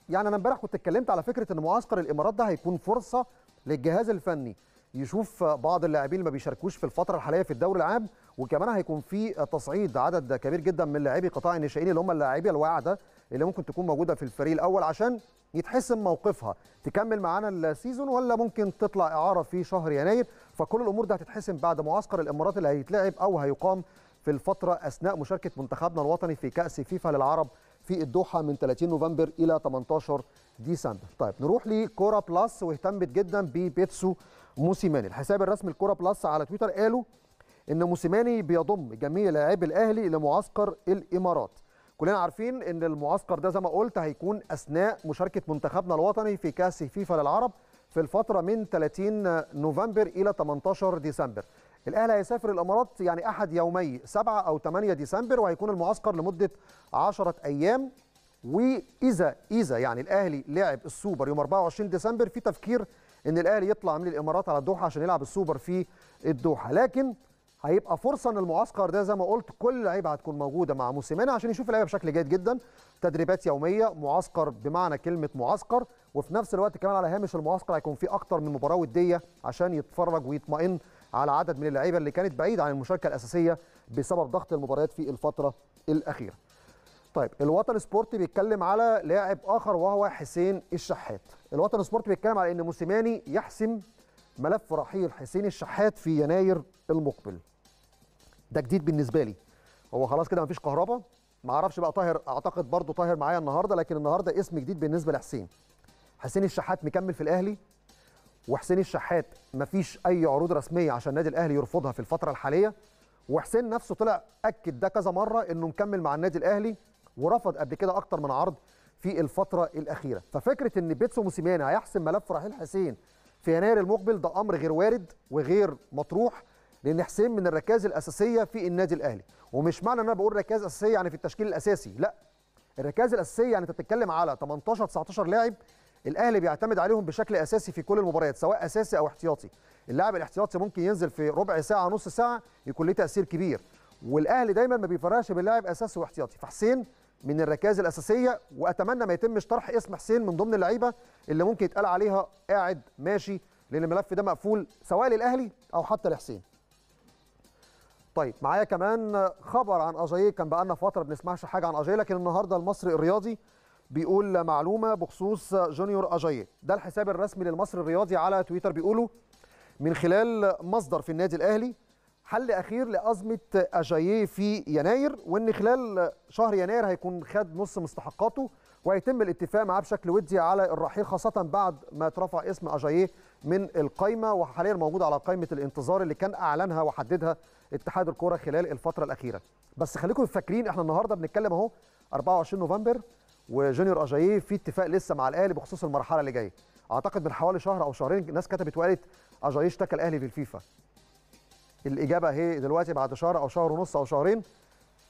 Speaker 1: يعني انا امبارح كنت اتكلمت على فكره ان معسكر الامارات ده هيكون فرصه للجهاز الفني يشوف بعض اللاعبين اللي ما بيشاركوش في الفتره الحاليه في الدوري العام وكمان هيكون في تصعيد عدد كبير جدا من لاعبي قطاع الناشئين اللي هم اللاعبيه الواعده اللي ممكن تكون موجوده في الفريق الاول عشان يتحسم موقفها تكمل معانا السيزون ولا ممكن تطلع اعاره في شهر يناير فكل الامور دي هتتحسم بعد معسكر الامارات اللي هيتلعب او هيقام في الفتره اثناء مشاركه منتخبنا الوطني في كاس فيفا للعرب في الدوحه من 30 نوفمبر الى 18 ديسمبر طيب نروح لكوره بلس واهتمت جدا ببيتسو موسيماني الحساب الرسمي الكرة بلس على تويتر قالوا ان موسيماني بيضم جميع لاعبي الاهلي لمعسكر الامارات كلنا عارفين ان المعسكر ده زي ما قلت هيكون اثناء مشاركه منتخبنا الوطني في كاس فيفا للعرب في الفتره من 30 نوفمبر الى 18 ديسمبر الاهلي هيسافر الامارات يعني احد يومي 7 او 8 ديسمبر وهيكون المعسكر لمده 10 ايام واذا اذا يعني الاهلي لعب السوبر يوم 24 ديسمبر في تفكير ان الاهلي يطلع من الامارات على الدوحه عشان يلعب السوبر في الدوحه لكن هيبقى فرصه ان المعسكر ده زي ما قلت كل لعيبه هتكون موجوده مع موسيماني عشان يشوف اللعيبه بشكل جيد جدا تدريبات يوميه معسكر بمعنى كلمه معسكر وفي نفس الوقت كمان على هامش المعسكر هيكون في اكتر من مباراه وديه عشان يتفرج ويطمئن على عدد من اللعيبه اللي كانت بعيده عن المشاركه الاساسيه بسبب ضغط المباريات في الفتره الاخيره طيب الوطن سبورت بيتكلم على لاعب اخر وهو حسين الشحات الوطن سبورت بيتكلم على ان موسيماني يحسم ملف رحيل حسين الشحات في يناير المقبل ده جديد بالنسبه لي هو خلاص كده مفيش كهرباء ما اعرفش بقى طاهر اعتقد برضه طاهر معايا النهارده لكن النهارده اسم جديد بالنسبه لحسين حسين الشحات مكمل في الاهلي وحسين الشحات مفيش اي عروض رسميه عشان النادي الاهلي يرفضها في الفتره الحاليه وحسين نفسه طلع اكد ده كذا مره انه مكمل مع النادي الاهلي ورفض قبل كده اكتر من عرض في الفتره الاخيره ففكره ان بيتسو موسيماني هيحسم ملف رحيل حسين في يناير المقبل ده امر غير وارد وغير مطروح لان حسين من الركائز الاساسيه في النادي الاهلي ومش معنى ان انا بقول ركائز اساسيه يعني في التشكيل الاساسي لا الركائز الاساسيه يعني انت بتتكلم على 18 19 لاعب الاهلي بيعتمد عليهم بشكل اساسي في كل المباريات سواء اساسي او احتياطي اللاعب الاحتياطي ممكن ينزل في ربع ساعه نص ساعه يكون له تاثير كبير والاهلي دايما ما بيفرقش بين لاعب اساسي واحتياطي فحسين من الركائز الاساسيه واتمنى ما يتمش طرح اسم حسين من ضمن اللعيبه اللي ممكن يتقال عليها قاعد ماشي لان الملف ده مقفول سواء للاهلي او حتى لحسين. طيب معايا كمان خبر عن اجاي كان بقالنا فتره بنسمعش حاجه عن اجاي لكن النهارده المصري الرياضي بيقول معلومه بخصوص جونيور اجاي ده الحساب الرسمي للمصري الرياضي على تويتر بيقولوا من خلال مصدر في النادي الاهلي حل اخير لازمه اجاييه في يناير وان خلال شهر يناير هيكون خد نص مستحقاته وهيتم الاتفاق معاه بشكل ودي على الرحيل خاصه بعد ما اترفع اسم اجاييه من القايمه وحاليا موجود على قائمه الانتظار اللي كان اعلنها وحددها اتحاد الكوره خلال الفتره الاخيره بس خليكم فاكرين احنا النهارده بنتكلم اهو 24 نوفمبر وجونيور اجاييه في اتفاق لسه مع الاهلي بخصوص المرحله اللي جايه اعتقد من حوالي شهر او شهرين ناس كتبت وقالت اجاييه اشتكى الاهلي في الفيفا الاجابه اهي دلوقتي بعد شهر او شهر ونص او شهرين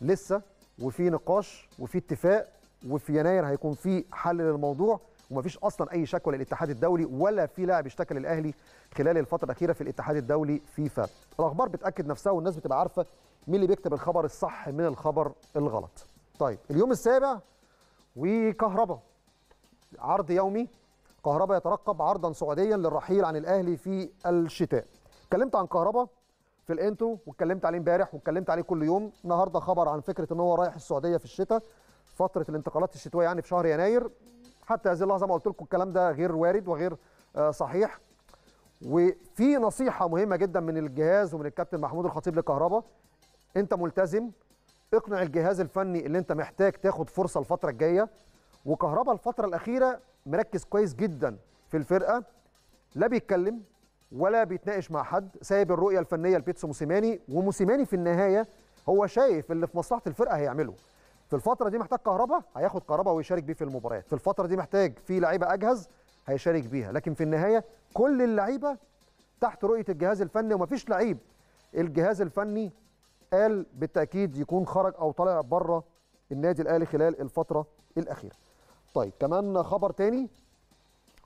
Speaker 1: لسه وفي نقاش وفي اتفاق وفي يناير هيكون في حل للموضوع ومفيش اصلا اي شكوى للاتحاد الدولي ولا في لاعب اشتكى للاهلي خلال الفتره الاخيره في الاتحاد الدولي فيفا الاخبار بتاكد نفسها والناس بتبقى عارفه مين اللي بيكتب الخبر الصح من الخبر الغلط طيب اليوم السابع وكهرباء عرض يومي كهرباء يترقب عرضا سعوديا للرحيل عن الاهلي في الشتاء اتكلمت عن كهرباء في الانترو واتكلمت عليه امبارح واتكلمت عليه كل يوم النهارده خبر عن فكره ان هو رايح السعوديه في الشتاء فتره الانتقالات الشتويه يعني في شهر يناير حتى هذه اللحظه ما قلت لكم الكلام ده غير وارد وغير آه، صحيح وفي نصيحه مهمه جدا من الجهاز ومن الكابتن محمود الخطيب لكهربا انت ملتزم اقنع الجهاز الفني اللي انت محتاج تاخد فرصه الفتره الجايه وكهربا الفتره الاخيره مركز كويس جدا في الفرقه لا بيتكلم ولا بيتناقش مع حد سايب الرؤيه الفنيه لبيتسو موسيماني وموسيماني في النهايه هو شايف اللي في مصلحه الفرقه هيعمله في الفتره دي محتاج كهرباء هياخد كهرباء ويشارك بيه في المباريات في الفتره دي محتاج في لعيبه اجهز هيشارك بيها لكن في النهايه كل اللعيبه تحت رؤيه الجهاز الفني ومفيش لعيب الجهاز الفني قال بالتاكيد يكون خرج او طلع بره النادي الاهلي خلال الفتره الاخيره طيب كمان خبر تاني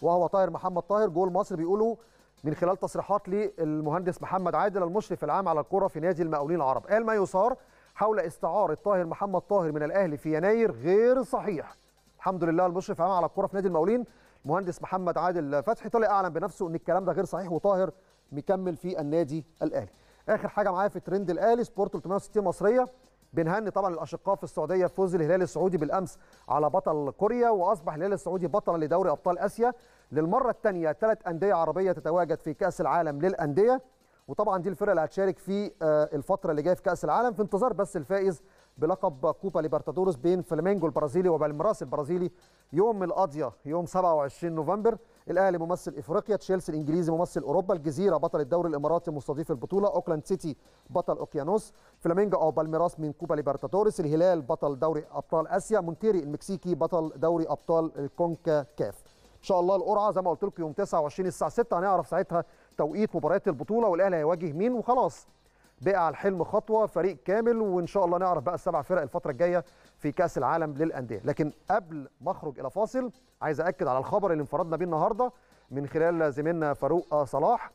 Speaker 1: وهو طاهر محمد طاهر جول مصر بيقولوا من خلال تصريحات للمهندس محمد عادل المشرف العام على الكرة في نادي المقاولين العرب قال ما يثار حول استعارة طاهر محمد طاهر من الأهلي في يناير غير صحيح الحمد لله المشرف العام على الكرة في نادي المقاولين المهندس محمد عادل فتحي طلع أعلن بنفسه أن الكلام ده غير صحيح وطاهر مكمل في النادي الأهلي آخر حاجة معايا في ترند الأهلي سبورت 360 مصرية بنهني طبعا الاشقاء في السعوديه بفوز الهلال السعودي بالامس على بطل كوريا واصبح الهلال السعودي بطلا لدوري ابطال اسيا للمرة الثانية ثلاث أندية عربية تتواجد في كأس العالم للأندية وطبعا دي الفرقة اللي هتشارك في آه، الفترة اللي جاية في كأس العالم في انتظار بس الفائز بلقب كوبا ليبرتادورس بين فلامينجو البرازيلي وبالميراس البرازيلي يوم القضية يوم 27 نوفمبر الأهلي ممثل إفريقيا تشيلسي الإنجليزي ممثل أوروبا الجزيرة بطل الدوري الإماراتي مستضيف البطولة أوكلاند سيتي بطل أوكيانوس فلامينجو أو بالميراس من كوبا ليبرتادورس الهلال بطل دوري أبطال آسيا مونتيري المكسيكي بطل دوري أبطال الكونكا كاف شاء الله القرعه زي ما قلت لكم يوم 29 الساعه 6 هنعرف ساعتها توقيت مباريات البطوله والاهلي هيواجه مين وخلاص بقى على الحلم خطوه فريق كامل وان شاء الله نعرف بقى السبع فرق الفتره الجايه في كاس العالم للانديه لكن قبل ما اخرج الى فاصل عايز اكد على الخبر اللي انفردنا بيه النهارده من خلال زميلنا فاروق آه صلاح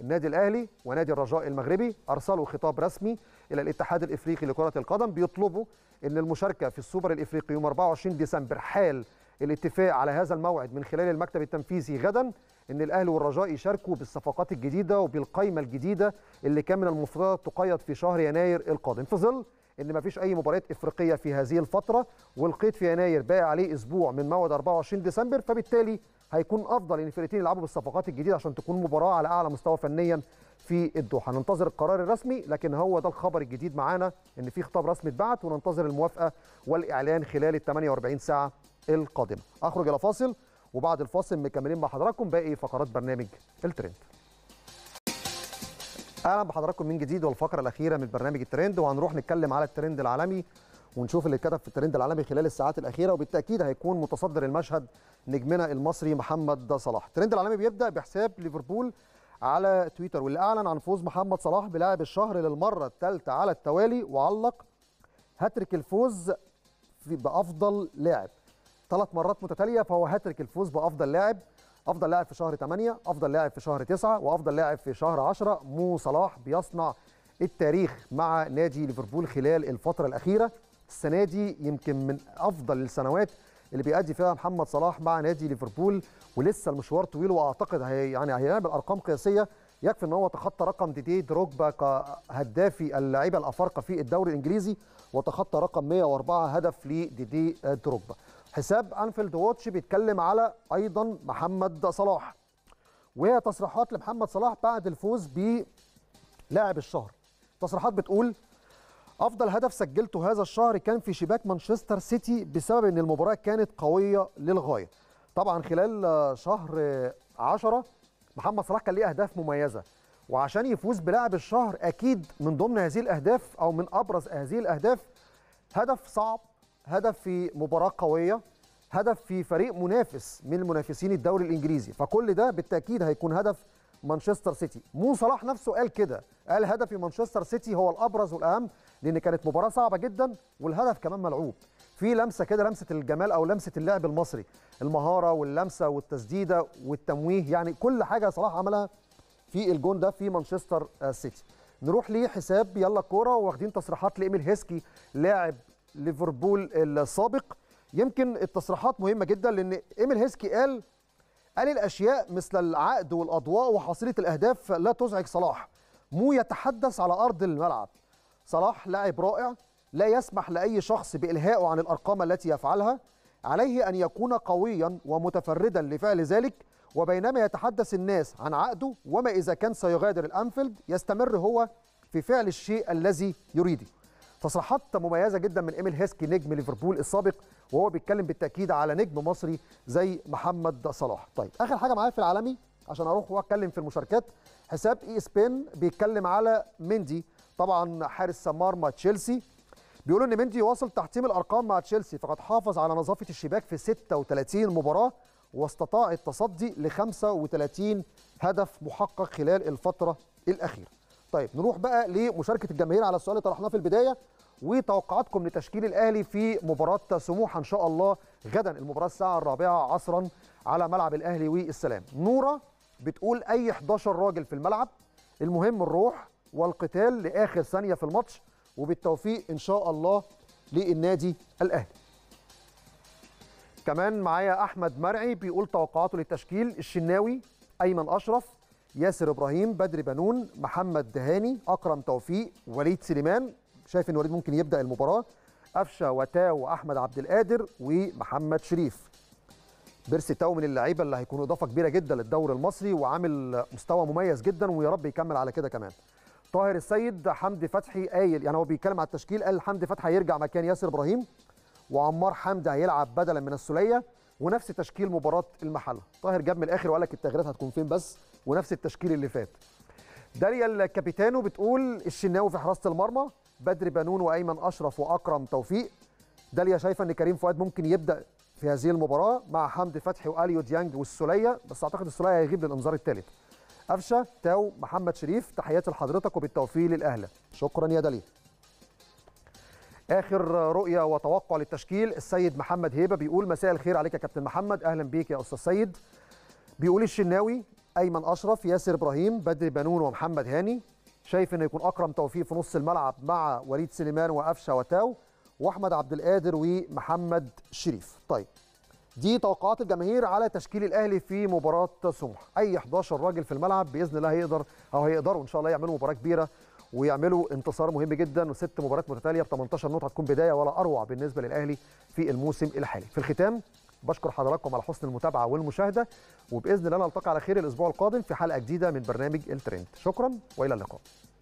Speaker 1: النادي الاهلي ونادي الرجاء المغربي ارسلوا خطاب رسمي الى الاتحاد الافريقي لكره القدم بيطلبوا ان المشاركه في السوبر الافريقي يوم 24 ديسمبر حال الاتفاق على هذا الموعد من خلال المكتب التنفيذي غدا ان الاهلي والرجاء يشاركوا بالصفقات الجديده وبالقائمه الجديده اللي كان من المفترض تقيد في شهر يناير القادم في ظل ان ما فيش اي مباريات افريقيه في هذه الفتره والقيد في يناير باقي عليه اسبوع من موعد 24 ديسمبر فبالتالي هيكون افضل ان الفرقتين يلعبوا بالصفقات الجديده عشان تكون مباراه على اعلى مستوى فنيا في الدوحه ننتظر القرار الرسمي لكن هو ده الخبر الجديد معانا ان في خطاب رسمي اتبعت وننتظر الموافقه والاعلان خلال ال 48 ساعه القادمه اخرج الى فاصل وبعد الفاصل مكملين مع حضراتكم باقي فقرات برنامج الترند اهلا بحضراتكم من جديد والفقره الاخيره من برنامج الترند وهنروح نتكلم على الترند العالمي ونشوف اللي اتكتب في الترند العالمي خلال الساعات الاخيره وبالتاكيد هيكون متصدر المشهد نجمنا المصري محمد صلاح الترند العالمي بيبدا بحساب ليفربول على تويتر واللي اعلن عن فوز محمد صلاح بلاعب الشهر للمره الثالثه على التوالي وعلق هاتريك الفوز بافضل لاعب ثلاث مرات متتاليه فهو هاتريك الفوز بافضل لاعب افضل لاعب في شهر 8 افضل لاعب في شهر 9 وافضل لاعب في شهر 10 مو صلاح بيصنع التاريخ مع نادي ليفربول خلال الفتره الاخيره السنه دي يمكن من افضل السنوات اللي بيأدي فيها محمد صلاح مع نادي ليفربول ولسه المشوار طويل واعتقد هي يعني هيعمل ارقام قياسيه يكفي ان هو تخطى رقم ديدي دروجبا كهدافي اللعيبه الافارقه في الدوري الانجليزي وتخطى رقم 104 هدف لديدي دروجبا حساب انفيلد واتش بيتكلم على ايضا محمد صلاح وهي تصريحات لمحمد صلاح بعد الفوز بلاعب الشهر تصريحات بتقول افضل هدف سجلته هذا الشهر كان في شباك مانشستر سيتي بسبب ان المباراه كانت قويه للغايه طبعا خلال شهر 10 محمد صلاح كان ليه اهداف مميزه وعشان يفوز بلاعب الشهر اكيد من ضمن هذه الاهداف او من ابرز هذه الاهداف هدف صعب هدف في مباراه قويه هدف في فريق منافس من المنافسين الدوري الانجليزي فكل ده بالتاكيد هيكون هدف مانشستر سيتي مو صلاح نفسه قال كده قال هدفي مانشستر سيتي هو الابرز والاهم لان كانت مباراه صعبه جدا والهدف كمان ملعوب في لمسه كده لمسه الجمال او لمسه اللعب المصري المهاره واللمسه والتسديده والتمويه يعني كل حاجه صلاح عملها في الجون ده في مانشستر آه، سيتي نروح لحساب يلا كوره واخدين تصريحات لإيميل هيسكي لاعب ليفربول السابق يمكن التصريحات مهمه جدا لان ايميل هيسكي قال قال الاشياء مثل العقد والاضواء وحصيله الاهداف لا تزعج صلاح مو يتحدث على ارض الملعب صلاح لاعب رائع لا يسمح لاي شخص بالهائه عن الارقام التي يفعلها عليه ان يكون قويا ومتفردا لفعل ذلك وبينما يتحدث الناس عن عقده وما اذا كان سيغادر الانفيلد يستمر هو في فعل الشيء الذي يريده تصريحات مميزه جدا من ايميل هيسكي نجم ليفربول السابق وهو بيتكلم بالتاكيد على نجم مصري زي محمد صلاح طيب اخر حاجه معايا في العالمي عشان اروح واتكلم في المشاركات حساب اي سبين بيتكلم على مندي طبعا حارس مرمى تشيلسي بيقولوا ان مندي واصل تحطيم الارقام مع تشيلسي فقد حافظ على نظافه الشباك في 36 مباراه واستطاع التصدي ل 35 هدف محقق خلال الفتره الاخيره. طيب نروح بقى لمشاركه الجماهير على السؤال اللي طرحناه في البدايه وتوقعاتكم لتشكيل الاهلي في مباراه سموحه ان شاء الله غدا المباراه الساعه الرابعه عصرا على ملعب الاهلي والسلام نوره بتقول اي 11 راجل في الملعب المهم الروح والقتال لاخر ثانيه في الماتش وبالتوفيق ان شاء الله للنادي الاهلي كمان معايا احمد مرعي بيقول توقعاته للتشكيل الشناوي ايمن اشرف ياسر ابراهيم بدر بنون محمد دهاني اكرم توفيق وليد سليمان شايف ان وليد ممكن يبدا المباراه قفشه وتاو واحمد عبد القادر ومحمد شريف بيرسي تاو من اللعيبه اللي هيكون اضافه كبيره جدا للدوري المصري وعامل مستوى مميز جدا ويا رب يكمل على كده كمان طاهر السيد حمدي فتحي قايل يعني هو بيتكلم على التشكيل قال حمدي فتحي هيرجع مكان ياسر ابراهيم وعمار حمدي هيلعب بدلا من السوليه ونفس تشكيل مباراه المحله طاهر جاب من الاخر وقال لك التغييرات هتكون فين بس ونفس التشكيل اللي فات داليا الكابيتانو بتقول الشناوي في حراسه المرمى بدر بنون وايمن اشرف واكرم توفيق داليا شايفه ان كريم فؤاد ممكن يبدا في هذه المباراه مع حمدي فتحي واليو ديانج والسوليه بس اعتقد السوليه هيغيب للانذار الثالث قفشه تاو محمد شريف تحياتي لحضرتك وبالتوفيق للاهلي شكرا يا داليا اخر رؤيه وتوقع للتشكيل السيد محمد هيبه بيقول مساء الخير عليك يا كابتن محمد اهلا بيك يا استاذ سيد بيقول الشناوي ايمن اشرف ياسر ابراهيم بدر بنون ومحمد هاني شايف انه يكون اكرم توفيق في نص الملعب مع وليد سليمان وقفشه وتاو واحمد عبد القادر ومحمد شريف طيب دي توقعات الجماهير على تشكيل الاهلي في مباراه سمح اي 11 راجل في الملعب باذن الله هيقدر او هيقدروا ان شاء الله يعملوا مباراه كبيره ويعملوا انتصار مهم جدا وست مباريات متتاليه ب 18 نقطه هتكون بدايه ولا اروع بالنسبه للاهلي في الموسم الحالي في الختام بشكر حضراتكم على حسن المتابعه والمشاهده وباذن الله نلتقي على خير الاسبوع القادم في حلقه جديده من برنامج الترند شكرا والى اللقاء